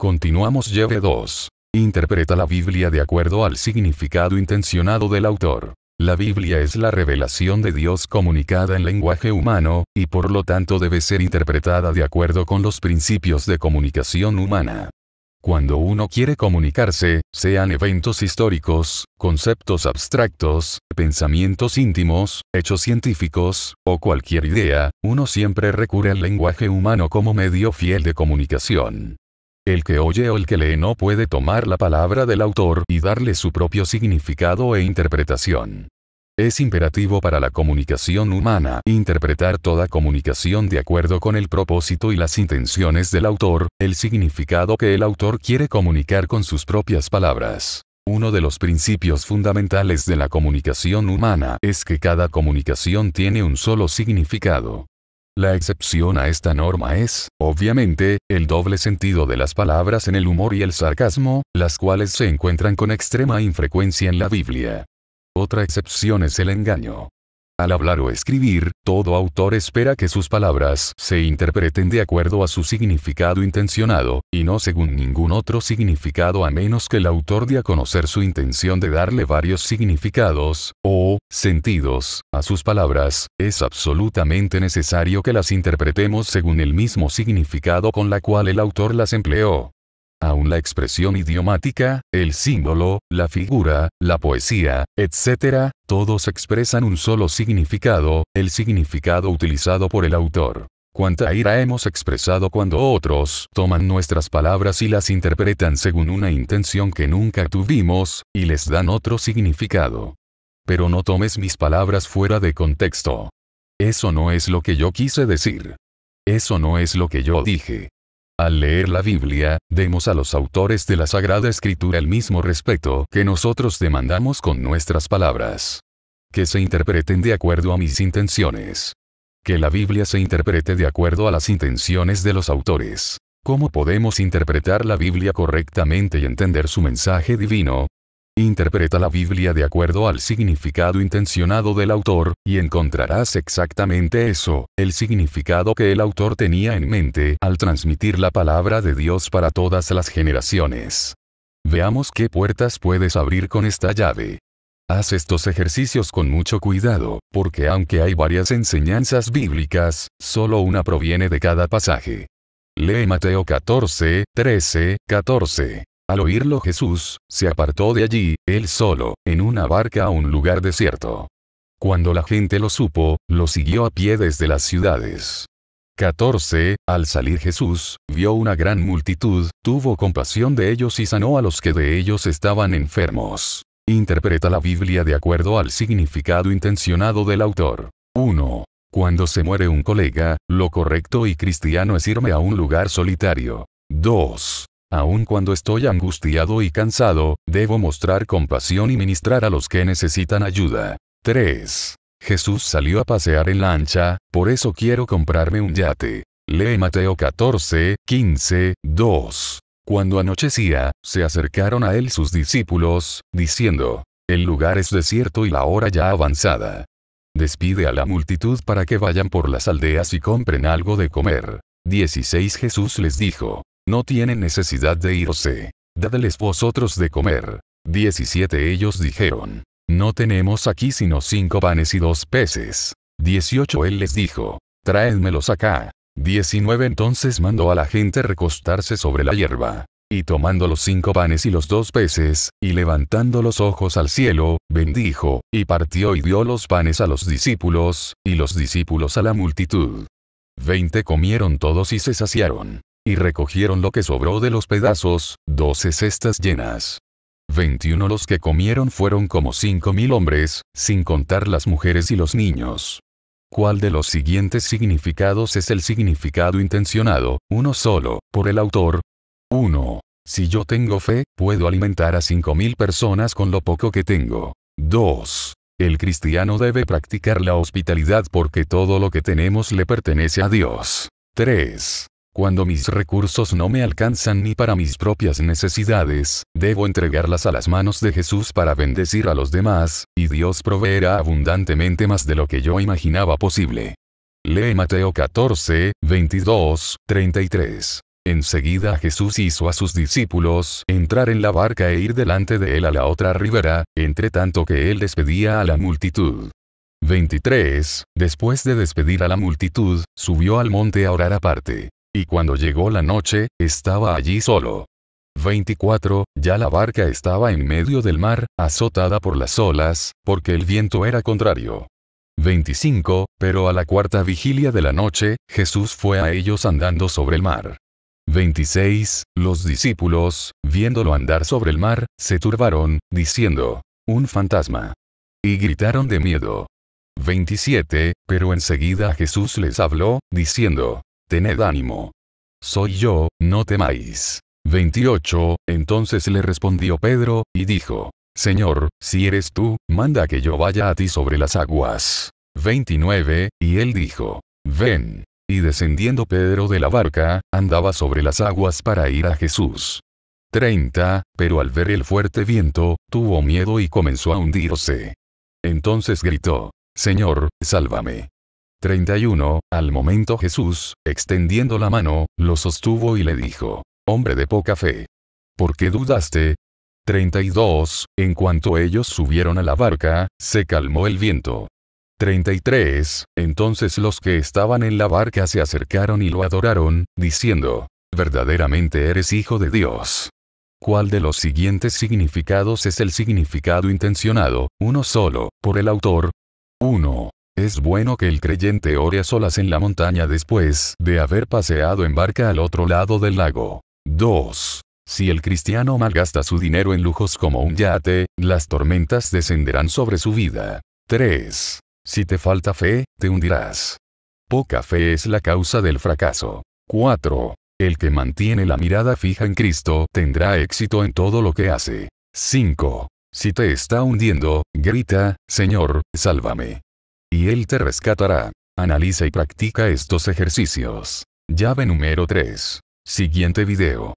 Continuamos Lleve 2. Interpreta la Biblia de acuerdo al significado intencionado del autor. La Biblia es la revelación de Dios comunicada en lenguaje humano, y por lo tanto debe ser interpretada de acuerdo con los principios de comunicación humana. Cuando uno quiere comunicarse, sean eventos históricos, conceptos abstractos, pensamientos íntimos, hechos científicos, o cualquier idea, uno siempre recurre al lenguaje humano como medio fiel de comunicación. El que oye o el que lee no puede tomar la palabra del autor y darle su propio significado e interpretación. Es imperativo para la comunicación humana interpretar toda comunicación de acuerdo con el propósito y las intenciones del autor, el significado que el autor quiere comunicar con sus propias palabras. Uno de los principios fundamentales de la comunicación humana es que cada comunicación tiene un solo significado. La excepción a esta norma es, obviamente, el doble sentido de las palabras en el humor y el sarcasmo, las cuales se encuentran con extrema infrecuencia en la Biblia. Otra excepción es el engaño. Al hablar o escribir, todo autor espera que sus palabras se interpreten de acuerdo a su significado intencionado, y no según ningún otro significado a menos que el autor dé a conocer su intención de darle varios significados, o sentidos, a sus palabras. Es absolutamente necesario que las interpretemos según el mismo significado con la cual el autor las empleó. Aún la expresión idiomática, el símbolo, la figura, la poesía, etc., todos expresan un solo significado, el significado utilizado por el autor. Cuánta ira hemos expresado cuando otros toman nuestras palabras y las interpretan según una intención que nunca tuvimos, y les dan otro significado. Pero no tomes mis palabras fuera de contexto. Eso no es lo que yo quise decir. Eso no es lo que yo dije. Al leer la Biblia, demos a los autores de la Sagrada Escritura el mismo respeto que nosotros demandamos con nuestras palabras. Que se interpreten de acuerdo a mis intenciones. Que la Biblia se interprete de acuerdo a las intenciones de los autores. ¿Cómo podemos interpretar la Biblia correctamente y entender su mensaje divino? Interpreta la Biblia de acuerdo al significado intencionado del autor, y encontrarás exactamente eso, el significado que el autor tenía en mente al transmitir la palabra de Dios para todas las generaciones. Veamos qué puertas puedes abrir con esta llave. Haz estos ejercicios con mucho cuidado, porque aunque hay varias enseñanzas bíblicas, solo una proviene de cada pasaje. Lee Mateo 14, 13, 14. Al oírlo Jesús, se apartó de allí, él solo, en una barca a un lugar desierto. Cuando la gente lo supo, lo siguió a pie desde las ciudades. 14. Al salir Jesús, vio una gran multitud, tuvo compasión de ellos y sanó a los que de ellos estaban enfermos. Interpreta la Biblia de acuerdo al significado intencionado del autor. 1. Cuando se muere un colega, lo correcto y cristiano es irme a un lugar solitario. 2. Aun cuando estoy angustiado y cansado, debo mostrar compasión y ministrar a los que necesitan ayuda. 3. Jesús salió a pasear en lancha, por eso quiero comprarme un yate. Lee Mateo 14, 15, 2. Cuando anochecía, se acercaron a él sus discípulos, diciendo, El lugar es desierto y la hora ya avanzada. Despide a la multitud para que vayan por las aldeas y compren algo de comer. 16 Jesús les dijo, no tienen necesidad de irse. Dadles vosotros de comer. 17 Ellos dijeron. No tenemos aquí sino cinco panes y dos peces. 18 Él les dijo. Tráedmelos acá. 19 Entonces mandó a la gente recostarse sobre la hierba. Y tomando los cinco panes y los dos peces, y levantando los ojos al cielo, bendijo, y partió y dio los panes a los discípulos, y los discípulos a la multitud. Veinte comieron todos y se saciaron y recogieron lo que sobró de los pedazos, doce cestas llenas. 21 los que comieron fueron como cinco mil hombres, sin contar las mujeres y los niños. ¿Cuál de los siguientes significados es el significado intencionado, uno solo, por el autor? 1. Si yo tengo fe, puedo alimentar a mil personas con lo poco que tengo. 2. El cristiano debe practicar la hospitalidad porque todo lo que tenemos le pertenece a Dios. 3. Cuando mis recursos no me alcanzan ni para mis propias necesidades, debo entregarlas a las manos de Jesús para bendecir a los demás, y Dios proveerá abundantemente más de lo que yo imaginaba posible. Lee Mateo 14, 22, 33. Enseguida Jesús hizo a sus discípulos entrar en la barca e ir delante de él a la otra ribera, entre tanto que él despedía a la multitud. 23. Después de despedir a la multitud, subió al monte a orar aparte. Y cuando llegó la noche, estaba allí solo. 24. Ya la barca estaba en medio del mar, azotada por las olas, porque el viento era contrario. 25. Pero a la cuarta vigilia de la noche, Jesús fue a ellos andando sobre el mar. 26. Los discípulos, viéndolo andar sobre el mar, se turbaron, diciendo, un fantasma. Y gritaron de miedo. 27. Pero enseguida Jesús les habló, diciendo, Tened ánimo. Soy yo, no temáis. 28. Entonces le respondió Pedro, y dijo, Señor, si eres tú, manda que yo vaya a ti sobre las aguas. 29. Y él dijo, Ven. Y descendiendo Pedro de la barca, andaba sobre las aguas para ir a Jesús. 30. Pero al ver el fuerte viento, tuvo miedo y comenzó a hundirse. Entonces gritó, Señor, sálvame. 31. Al momento Jesús, extendiendo la mano, lo sostuvo y le dijo, Hombre de poca fe. ¿Por qué dudaste? 32. En cuanto ellos subieron a la barca, se calmó el viento. 33. Entonces los que estaban en la barca se acercaron y lo adoraron, diciendo, verdaderamente eres hijo de Dios. ¿Cuál de los siguientes significados es el significado intencionado, uno solo, por el autor? 1. Es bueno que el creyente ore a solas en la montaña después de haber paseado en barca al otro lado del lago. 2. Si el cristiano malgasta su dinero en lujos como un yate, las tormentas descenderán sobre su vida. 3. Si te falta fe, te hundirás. Poca fe es la causa del fracaso. 4. El que mantiene la mirada fija en Cristo tendrá éxito en todo lo que hace. 5. Si te está hundiendo, grita, Señor, sálvame y Él te rescatará. Analiza y practica estos ejercicios. Llave número 3. Siguiente video.